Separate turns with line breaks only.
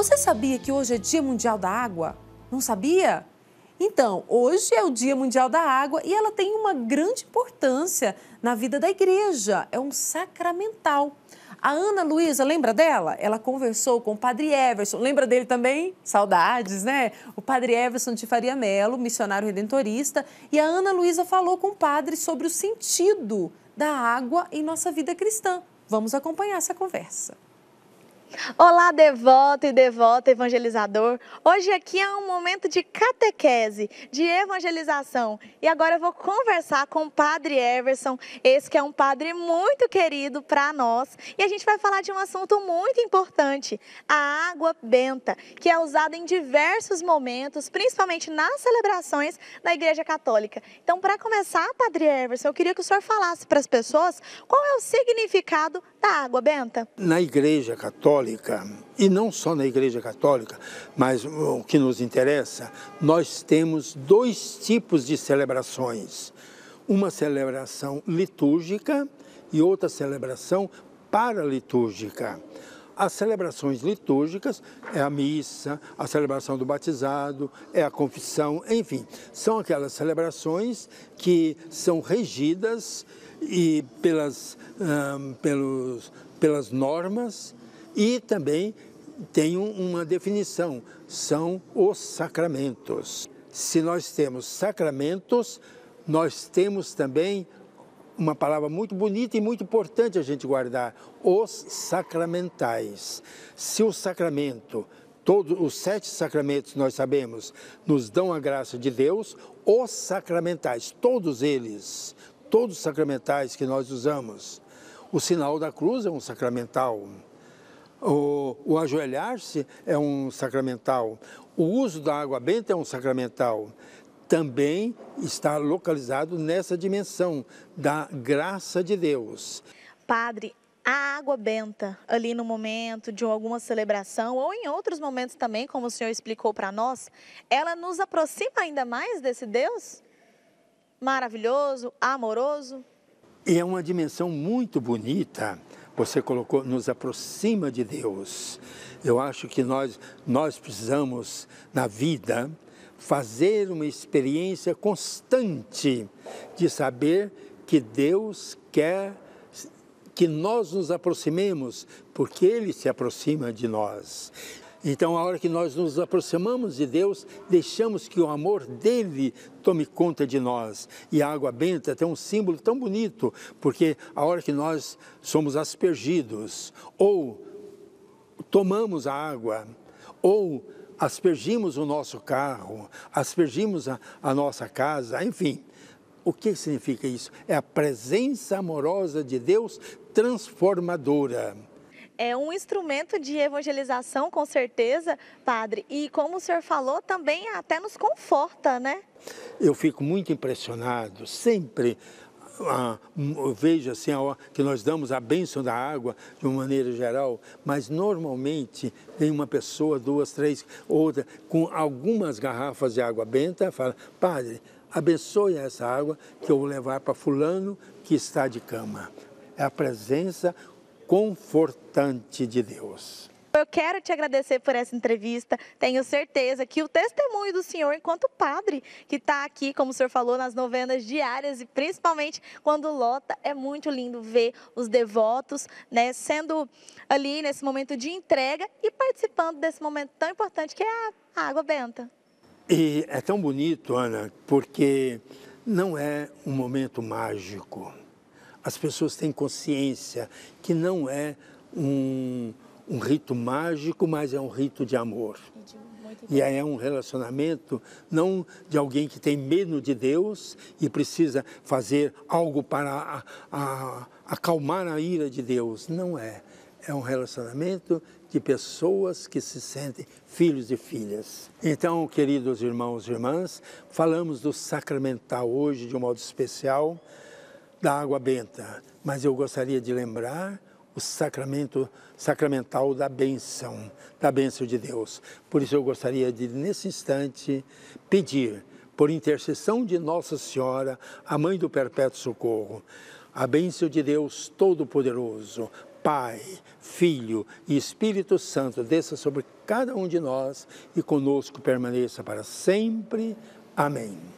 Você sabia que hoje é Dia Mundial da Água? Não sabia? Então, hoje é o Dia Mundial da Água e ela tem uma grande importância na vida da igreja. É um sacramental. A Ana Luísa, lembra dela? Ela conversou com o padre Everson. Lembra dele também? Saudades, né? O padre Everson de Faria Melo, missionário redentorista. E a Ana Luísa falou com o padre sobre o sentido da água em nossa vida cristã. Vamos acompanhar essa conversa. Olá, devoto e devota evangelizador. Hoje aqui é um momento de catequese, de evangelização. E agora eu vou conversar com o Padre Everson, esse que é um padre muito querido para nós. E a gente vai falar de um assunto muito importante, a água benta, que é usada em diversos momentos, principalmente nas celebrações da Igreja Católica. Então, para começar, Padre Everson, eu queria que o senhor falasse para as pessoas qual é o significado da tá, água benta?
Na Igreja Católica, e não só na Igreja Católica, mas o que nos interessa, nós temos dois tipos de celebrações: uma celebração litúrgica e outra celebração paralitúrgica. As celebrações litúrgicas é a missa, a celebração do batizado, é a confissão, enfim, são aquelas celebrações que são regidas e pelas, pelos, pelas normas e também tem uma definição, são os sacramentos. Se nós temos sacramentos, nós temos também uma palavra muito bonita e muito importante a gente guardar: os sacramentais. Se o sacramento, todos os sete sacramentos nós sabemos, nos dão a graça de Deus, os sacramentais, todos eles, todos os sacramentais que nós usamos. O sinal da cruz é um sacramental. O, o ajoelhar-se é um sacramental. O uso da água benta é um sacramental também está localizado nessa dimensão da graça de Deus.
Padre, a água benta ali no momento de alguma celebração ou em outros momentos também, como o senhor explicou para nós, ela nos aproxima ainda mais desse Deus maravilhoso, amoroso.
E é uma dimensão muito bonita. Você colocou nos aproxima de Deus. Eu acho que nós nós precisamos na vida fazer uma experiência constante de saber que Deus quer que nós nos aproximemos, porque Ele se aproxima de nós. Então, a hora que nós nos aproximamos de Deus, deixamos que o amor dele tome conta de nós. E a água benta tem um símbolo tão bonito, porque a hora que nós somos aspergidos, ou tomamos a água, ou aspergimos o nosso carro, aspergimos a, a nossa casa, enfim. O que significa isso? É a presença amorosa de Deus transformadora
é um instrumento de evangelização, com certeza, padre. E como o senhor falou, também até nos conforta, né? Eu
fico muito impressionado sempre a, ah, hum, vejo assim a, que nós damos a bênção da água de uma maneira geral, mas normalmente tem uma pessoa, duas, três, outra, com algumas garrafas de água benta, fala, padre, abençoe essa água que eu vou levar para fulano que está de cama. É a presença confortante de Deus.
Eu quero te agradecer por essa entrevista. Tenho certeza que o testemunho do senhor, enquanto padre, que está aqui, como o senhor falou, nas novenas diárias e principalmente quando lota, é muito lindo ver os devotos né, sendo ali nesse momento de entrega e participando desse momento tão importante que é a água benta.
E é tão bonito, Ana, porque não é um momento mágico. As pessoas têm consciência que não é um um rito mágico, mas é um rito de amor. E é um relacionamento não de alguém que tem medo de Deus e precisa fazer algo para a, a, acalmar a ira de Deus. Não é. É um relacionamento de pessoas que se sentem filhos e filhas. Então, queridos irmãos e irmãs, falamos do sacramental hoje de um modo especial, da água benta. Mas eu gostaria de lembrar o sacramento sacramental da benção, da benção de Deus. Por isso eu gostaria de nesse instante pedir por intercessão de Nossa Senhora, a mãe do perpétuo socorro, a benção de Deus todo-poderoso, Pai, Filho e Espírito Santo desça sobre cada um de nós e conosco permaneça para sempre. Amém.